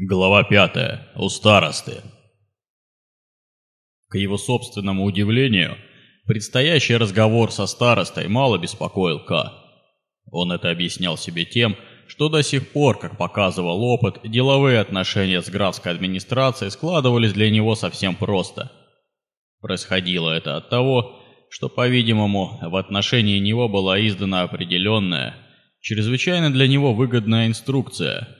Глава 5. У старосты. К его собственному удивлению, предстоящий разговор со старостой мало беспокоил К. Он это объяснял себе тем, что до сих пор, как показывал опыт, деловые отношения с графской администрацией складывались для него совсем просто. Происходило это от того, что, по-видимому, в отношении него была издана определенная, чрезвычайно для него выгодная инструкция –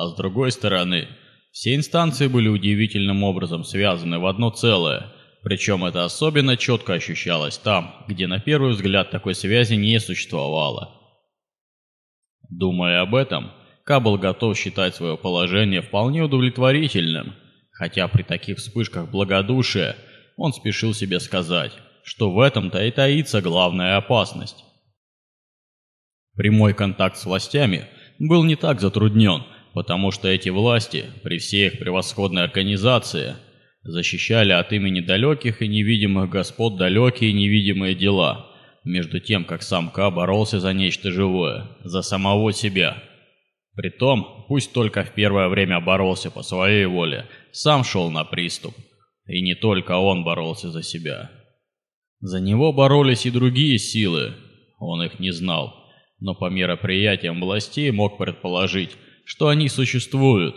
а с другой стороны, все инстанции были удивительным образом связаны в одно целое, причем это особенно четко ощущалось там, где на первый взгляд такой связи не существовало. Думая об этом, Кабл готов считать свое положение вполне удовлетворительным, хотя при таких вспышках благодушия он спешил себе сказать, что в этом-то и таится главная опасность. Прямой контакт с властями был не так затруднен – потому что эти власти, при всей их превосходной организации, защищали от имени далеких и невидимых господ далекие и невидимые дела, между тем, как сам Ка боролся за нечто живое, за самого себя. Притом, пусть только в первое время боролся по своей воле, сам шел на приступ. И не только он боролся за себя. За него боролись и другие силы, он их не знал, но по мероприятиям властей мог предположить, что они существуют.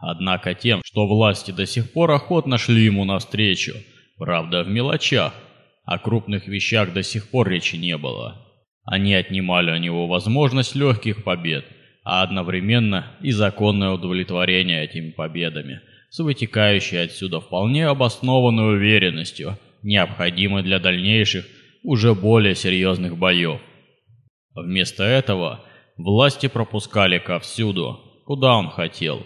Однако тем, что власти до сих пор охотно шли ему навстречу, правда в мелочах, о крупных вещах до сих пор речи не было. Они отнимали у него возможность легких побед, а одновременно и законное удовлетворение этими победами, с вытекающей отсюда вполне обоснованной уверенностью, необходимой для дальнейших, уже более серьезных боев. Вместо этого – власти пропускали повсюду, куда он хотел.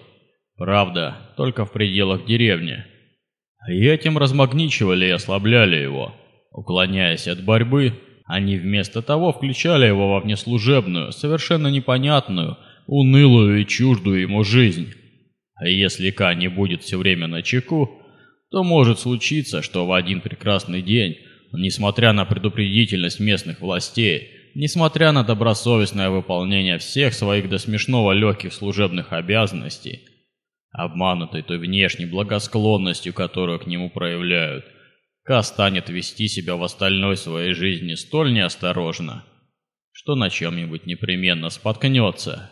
Правда, только в пределах деревни. И этим размагничивали и ослабляли его. Уклоняясь от борьбы, они вместо того включали его во внеслужебную, совершенно непонятную, унылую и чуждую ему жизнь. А если Ка не будет все время на чеку, то может случиться, что в один прекрасный день, несмотря на предупредительность местных властей, несмотря на добросовестное выполнение всех своих до смешного легких служебных обязанностей, обманутый той внешней благосклонностью, которую к нему проявляют, Ка станет вести себя в остальной своей жизни столь неосторожно, что на чем-нибудь непременно споткнется.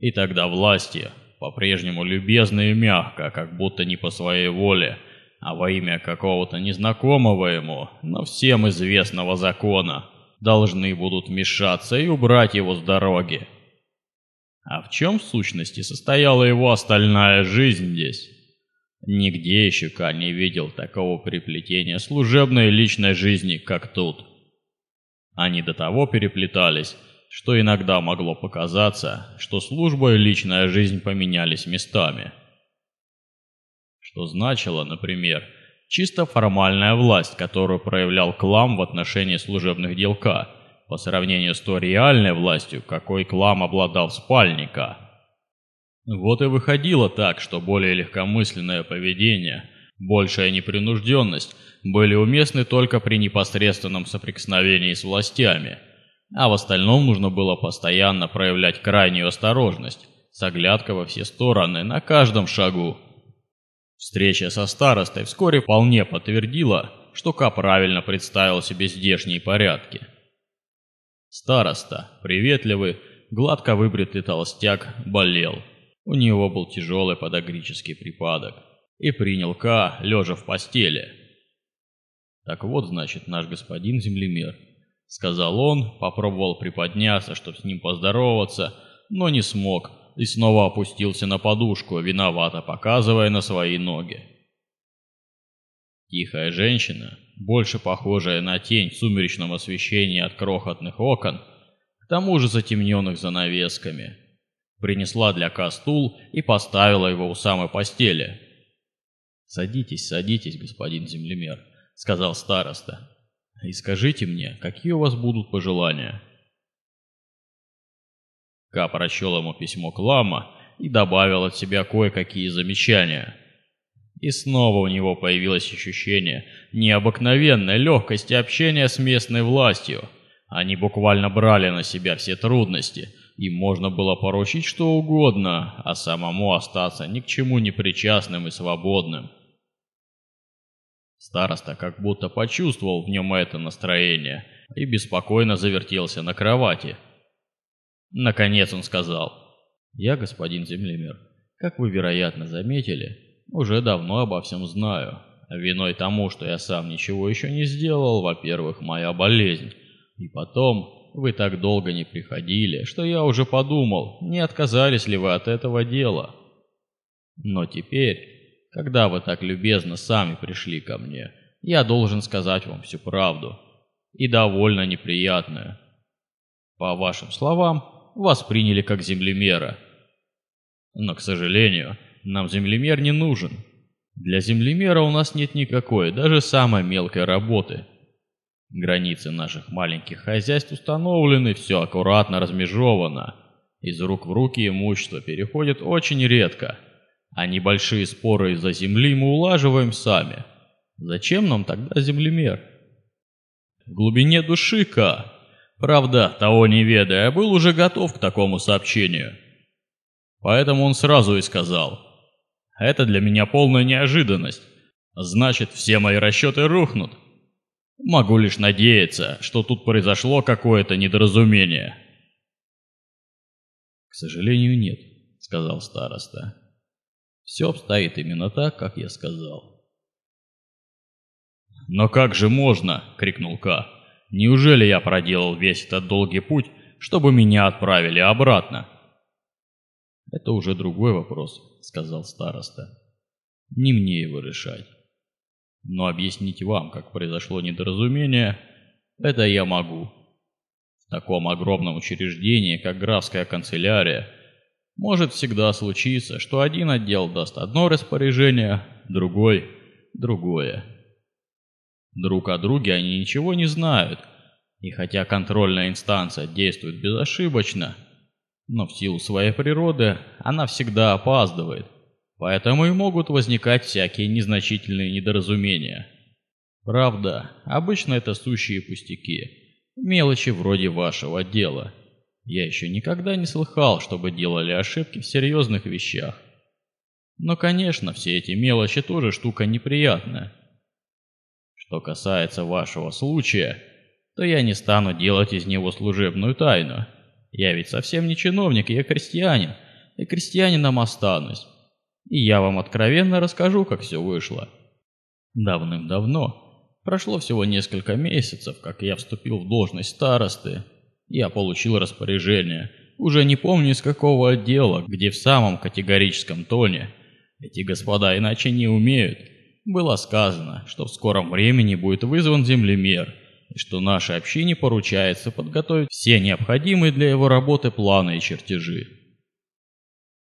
И тогда власти, по-прежнему любезно и мягко, как будто не по своей воле, а во имя какого-то незнакомого ему, но всем известного закона – должны будут мешаться и убрать его с дороги. А в чем в сущности состояла его остальная жизнь здесь? Нигде еще Ка не видел такого переплетения служебной и личной жизни, как тут. Они до того переплетались, что иногда могло показаться, что служба и личная жизнь поменялись местами. Что значило, например, Чисто формальная власть, которую проявлял Клам в отношении служебных дел К, по сравнению с той реальной властью, какой Клам обладал в спальне К. Вот и выходило так, что более легкомысленное поведение, большая непринужденность были уместны только при непосредственном соприкосновении с властями, а в остальном нужно было постоянно проявлять крайнюю осторожность, с оглядкой во все стороны на каждом шагу. Встреча со старостой вскоре вполне подтвердила, что Ка правильно представил себе здешние порядки. Староста, приветливый, гладко выбритый толстяк, болел. У него был тяжелый подагрический припадок. И принял Ка, лежа в постели. «Так вот, значит, наш господин землемер», — сказал он, попробовал приподняться, чтобы с ним поздороваться, но не смог, и снова опустился на подушку, виновато показывая на свои ноги. Тихая женщина, больше похожая на тень в сумеречном освещении от крохотных окон, к тому же затемненных занавесками, принесла для Ка стул и поставила его у самой постели. «Садитесь, садитесь, господин землемер», — сказал староста. «И скажите мне, какие у вас будут пожелания?» слегка прочел ему письмо Клама и добавил от себя кое-какие замечания. И снова у него появилось ощущение необыкновенной легкости общения с местной властью. Они буквально брали на себя все трудности, и можно было поручить что угодно, а самому остаться ни к чему не причастным и свободным. Староста как будто почувствовал в нем это настроение и беспокойно завертелся на кровати – Наконец он сказал. «Я, господин землемер, как вы, вероятно, заметили, уже давно обо всем знаю. Виной тому, что я сам ничего еще не сделал, во-первых, моя болезнь. И потом, вы так долго не приходили, что я уже подумал, не отказались ли вы от этого дела. Но теперь, когда вы так любезно сами пришли ко мне, я должен сказать вам всю правду. И довольно неприятную. По вашим словам, вас приняли как землемера. Но, к сожалению, нам землемер не нужен. Для землемера у нас нет никакой, даже самой мелкой работы. Границы наших маленьких хозяйств установлены, все аккуратно размежевано. Из рук в руки имущество переходит очень редко. А небольшие споры из-за земли мы улаживаем сами. Зачем нам тогда землемер? В глубине души Ка Правда, того не ведая, был уже готов к такому сообщению. Поэтому он сразу и сказал. «Это для меня полная неожиданность. Значит, все мои расчеты рухнут. Могу лишь надеяться, что тут произошло какое-то недоразумение». «К сожалению, нет», — сказал староста. «Все обстоит именно так, как я сказал». «Но как же можно?» — крикнул Ка. Неужели я проделал весь этот долгий путь, чтобы меня отправили обратно? Это уже другой вопрос, сказал староста. Не мне его решать. Но объяснить вам, как произошло недоразумение, это я могу. В таком огромном учреждении, как графская канцелярия, может всегда случиться, что один отдел даст одно распоряжение, другой – другое. Друг о друге они ничего не знают. И хотя контрольная инстанция действует безошибочно, но в силу своей природы она всегда опаздывает. Поэтому и могут возникать всякие незначительные недоразумения. Правда, обычно это сущие пустяки, мелочи вроде вашего дела. Я еще никогда не слыхал, чтобы делали ошибки в серьезных вещах. Но, конечно, все эти мелочи тоже штука неприятная. Что касается вашего случая, то я не стану делать из него служебную тайну. Я ведь совсем не чиновник, я крестьянин, и крестьянином останусь. И я вам откровенно расскажу, как все вышло. Давным-давно, прошло всего несколько месяцев, как я вступил в должность старосты, я получил распоряжение, уже не помню из какого отдела, где в самом категорическом тоне. Эти господа иначе не умеют было сказано, что в скором времени будет вызван землемер, и что нашей общине поручается подготовить все необходимые для его работы планы и чертежи.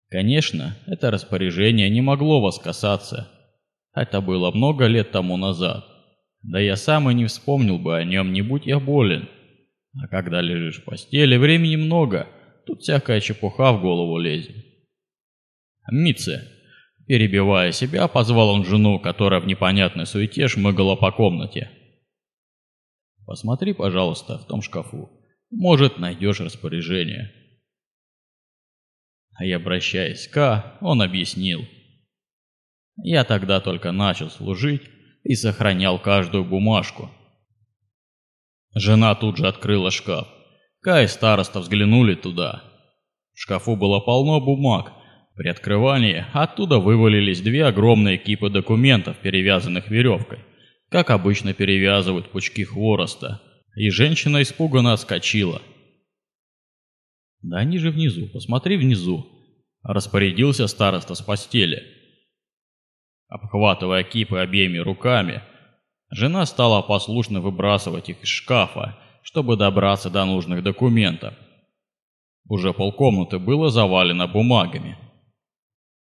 Конечно, это распоряжение не могло вас касаться. Это было много лет тому назад. Да я сам и не вспомнил бы о нем, не будь я болен. А когда лежишь в постели, времени много, тут всякая чепуха в голову лезет. Митце, Перебивая себя, позвал он жену, которая в непонятной суете шмыгала по комнате. «Посмотри, пожалуйста, в том шкафу. Может, найдешь распоряжение». А я, обращаясь к он объяснил. Я тогда только начал служить и сохранял каждую бумажку. Жена тут же открыла шкаф. Ка и староста взглянули туда. В шкафу было полно бумаг, при открывании оттуда вывалились две огромные кипы документов, перевязанных веревкой, как обычно перевязывают пучки хвороста, и женщина испуганно отскочила. «Да они же внизу, посмотри внизу», — распорядился староста с постели. Обхватывая кипы обеими руками, жена стала послушно выбрасывать их из шкафа, чтобы добраться до нужных документов. Уже полкомнаты было завалено бумагами.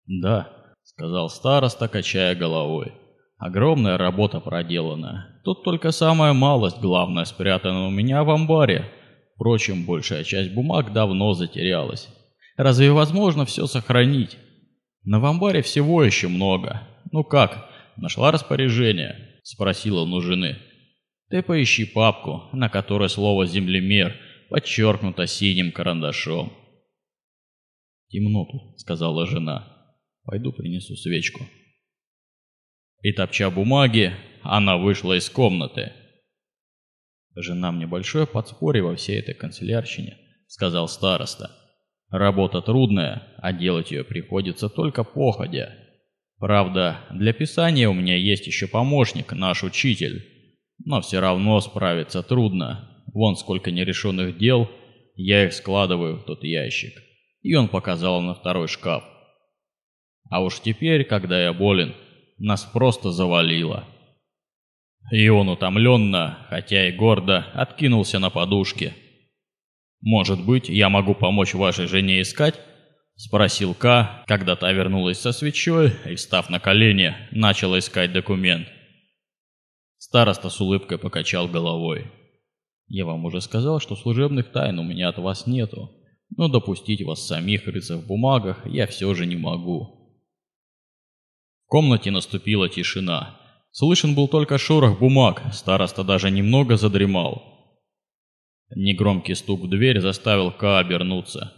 «Да», — сказал староста, качая головой. «Огромная работа проделана. Тут только самая малость, главная спрятана у меня в амбаре. Впрочем, большая часть бумаг давно затерялась. Разве возможно все сохранить? На амбаре всего еще много. Ну как, нашла распоряжение?» — спросил он у жены. «Ты поищи папку, на которой слово «землемер» подчеркнуто синим карандашом». «Темно сказала жена. Пойду принесу свечку. И топча бумаги, она вышла из комнаты. «Жена мне большое подспорье во всей этой канцелярщине», — сказал староста. «Работа трудная, а делать ее приходится только походя. Правда, для писания у меня есть еще помощник, наш учитель. Но все равно справиться трудно. Вон сколько нерешенных дел, я их складываю в тот ящик». И он показал на второй шкаф. А уж теперь, когда я болен, нас просто завалило. И он утомленно, хотя и гордо, откинулся на подушке. «Может быть, я могу помочь вашей жене искать?» — спросил К, когда та вернулась со свечой и, встав на колени, начала искать документ. Староста с улыбкой покачал головой. «Я вам уже сказал, что служебных тайн у меня от вас нету, но допустить вас самих рыться в бумагах я все же не могу. В комнате наступила тишина. Слышен был только шорох бумаг, староста даже немного задремал. Негромкий стук в дверь заставил Ка обернуться.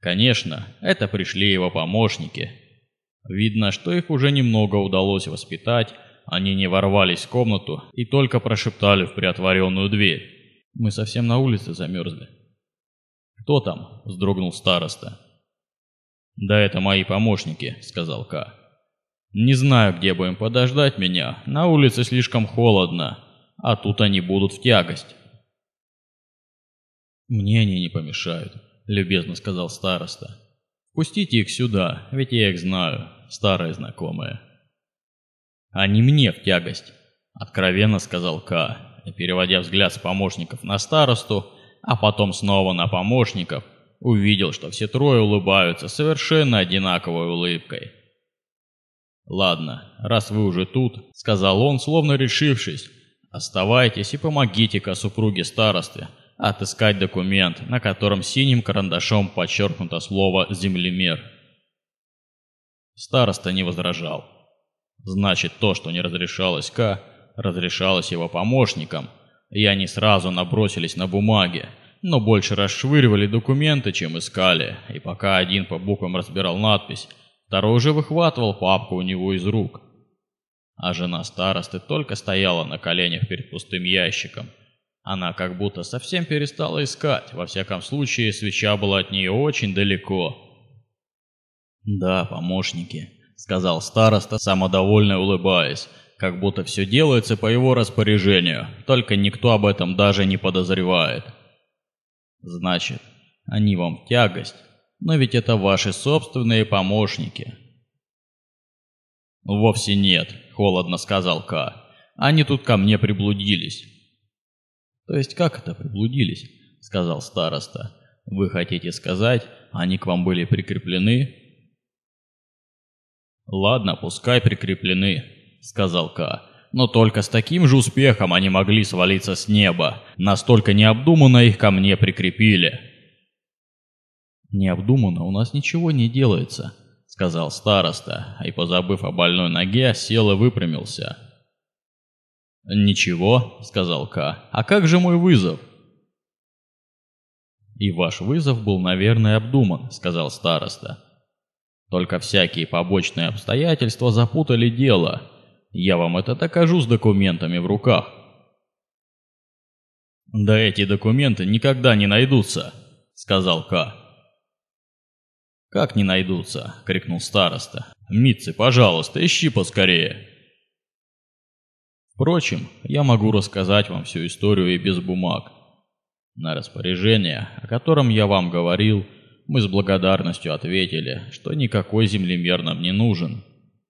Конечно, это пришли его помощники. Видно, что их уже немного удалось воспитать, они не ворвались в комнату и только прошептали в приотворенную дверь. «Мы совсем на улице замерзли». «Кто там?» – вздрогнул староста. «Да это мои помощники», – сказал Ка. Не знаю, где бы им подождать меня. На улице слишком холодно, а тут они будут в тягость. Мне они не помешают, любезно сказал староста. Пустите их сюда, ведь я их знаю, старые знакомые. Они мне в тягость, откровенно сказал К, переводя взгляд с помощников на старосту, а потом снова на помощников, увидел, что все трое улыбаются совершенно одинаковой улыбкой. «Ладно, раз вы уже тут», — сказал он, словно решившись, «оставайтесь и помогите-ка супруге старосты отыскать документ, на котором синим карандашом подчеркнуто слово «землемер». Староста не возражал. Значит, то, что не разрешалось К, разрешалось его помощникам, и они сразу набросились на бумаги, но больше расшвыривали документы, чем искали, и пока один по буквам разбирал надпись Второй уже выхватывал папку у него из рук. А жена старосты только стояла на коленях перед пустым ящиком. Она как будто совсем перестала искать, во всяком случае свеча была от нее очень далеко. «Да, помощники», — сказал староста, самодовольно улыбаясь, как будто все делается по его распоряжению, только никто об этом даже не подозревает. «Значит, они вам в тягость, но ведь это ваши собственные помощники». «Вовсе нет», — холодно сказал Ка. «Они тут ко мне приблудились». «То есть как это приблудились?» — сказал староста. «Вы хотите сказать, они к вам были прикреплены?» «Ладно, пускай прикреплены», — сказал Ка. «Но только с таким же успехом они могли свалиться с неба. Настолько необдуманно их ко мне прикрепили». «Необдуманно у нас ничего не делается», — сказал староста, и, позабыв о больной ноге, сел и выпрямился. «Ничего», — сказал К. «А как же мой вызов?» «И ваш вызов был, наверное, обдуман», — сказал староста. «Только всякие побочные обстоятельства запутали дело. Я вам это докажу с документами в руках». «Да эти документы никогда не найдутся», — сказал К. «Как не найдутся?» — крикнул староста. «Митцы, пожалуйста, ищи поскорее!» Впрочем, я могу рассказать вам всю историю и без бумаг. На распоряжение, о котором я вам говорил, мы с благодарностью ответили, что никакой землемер нам не нужен.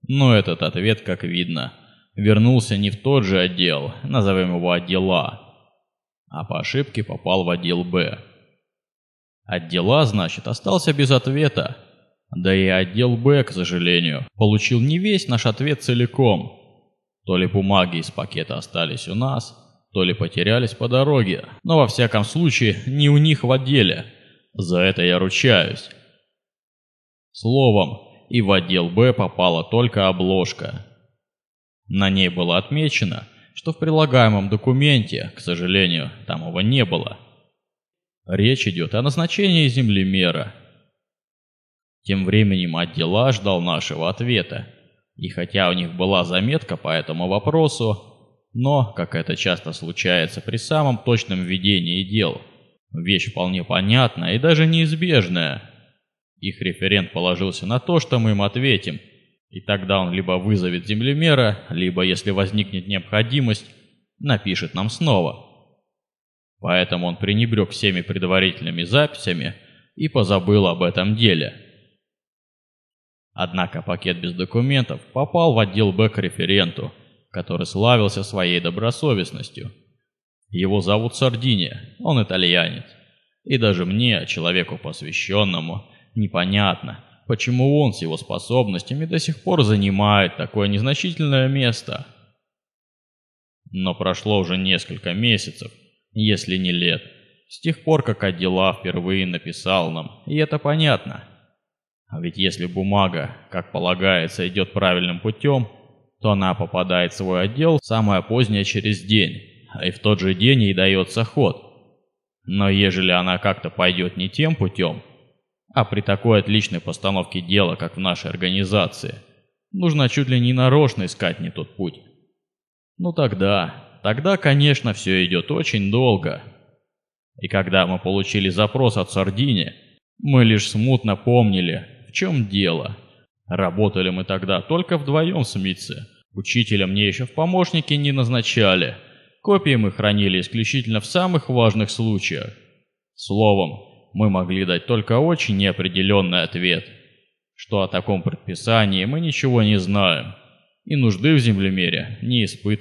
Но этот ответ, как видно, вернулся не в тот же отдел, назовем его отдела, а по ошибке попал в отдел «Б». Отдела, значит, остался без ответа. Да и отдел Б, к сожалению, получил не весь наш ответ целиком. То ли бумаги из пакета остались у нас, то ли потерялись по дороге, но во всяком случае не у них в отделе. За это я ручаюсь. Словом, и в отдел Б попала только обложка. На ней было отмечено, что в прилагаемом документе, к сожалению, там его не было – Речь идет о назначении землемера. Тем временем отдела ждал нашего ответа. И хотя у них была заметка по этому вопросу, но, как это часто случается при самом точном ведении дел, вещь вполне понятная и даже неизбежная. Их референт положился на то, что мы им ответим, и тогда он либо вызовет землемера, либо, если возникнет необходимость, напишет нам снова. Поэтому он пренебрег всеми предварительными записями и позабыл об этом деле. Однако пакет без документов попал в отдел Б к референту, который славился своей добросовестностью. Его зовут Сардиния, он итальянец. И даже мне, человеку посвященному, непонятно, почему он с его способностями до сих пор занимает такое незначительное место. Но прошло уже несколько месяцев, если не лет. С тех пор, как отдела впервые написал нам, и это понятно. А ведь если бумага, как полагается, идет правильным путем, то она попадает в свой отдел самое позднее через день, а и в тот же день ей дается ход. Но ежели она как-то пойдет не тем путем, а при такой отличной постановке дела, как в нашей организации, нужно чуть ли не нарочно искать не тот путь. Ну тогда тогда, конечно, все идет очень долго. И когда мы получили запрос от Сардини, мы лишь смутно помнили, в чем дело. Работали мы тогда только вдвоем с Митце. Учителя мне еще в помощники не назначали. Копии мы хранили исключительно в самых важных случаях. Словом, мы могли дать только очень неопределенный ответ, что о таком предписании мы ничего не знаем и нужды в землемере не испытываем.